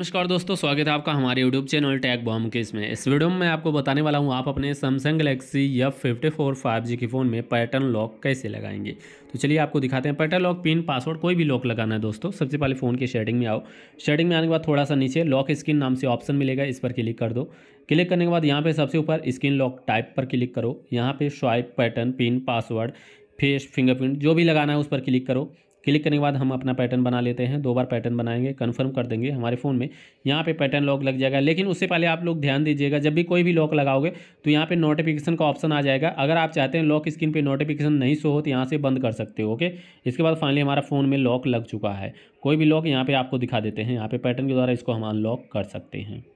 नमस्कार दोस्तों स्वागत है आपका हमारे यूट्यूब चैनल टैग बॉम के इसमें इस वीडियो में मैं आपको बताने वाला हूं आप अपने Samsung Galaxy F fifty four five G के फ़ोन में पैटर्न लॉक कैसे लगाएंगे तो चलिए आपको दिखाते हैं पैटर्न लॉक पिन पासवर्ड कोई भी लॉक लगाना है दोस्तों सबसे पहले फ़ोन की शेडिंग में आओ शेडिंग में आने के बाद थोड़ा सा नीचे लॉक स्क्रीन नाम से ऑप्शन मिलेगा इस पर क्लिक कर दो क्लिक करने के बाद यहाँ पर सबसे ऊपर स्क्रीन लॉक टाइप पर क्लिक करो यहाँ पर swipe pattern pin password face fingerprint जो भी लगाना है उस पर क्लिक करो क्लिक करने के बाद हम अपना पैटर्न बना लेते हैं दो बार पैटर्न बनाएंगे कन्फर्म कर देंगे हमारे फ़ोन में यहाँ पे पैटर्न लॉक लग जाएगा लेकिन उससे पहले आप लोग ध्यान दीजिएगा जब भी कोई भी लॉक लगाओगे तो यहाँ पे नोटिफिकेशन का ऑप्शन आ जाएगा अगर आप चाहते हैं लॉक स्क्रीन पर नोटिफिकेशन नहीं शो हो तो यहाँ से बंद कर सकते हो ओके इसके बाद फाइनली हमारा फ़ोन में लॉक लग चुका है कोई भी लॉक यहाँ पर आपको दिखा देते हैं यहाँ पर पैटर्न के द्वारा इसको हम अनलॉक कर सकते हैं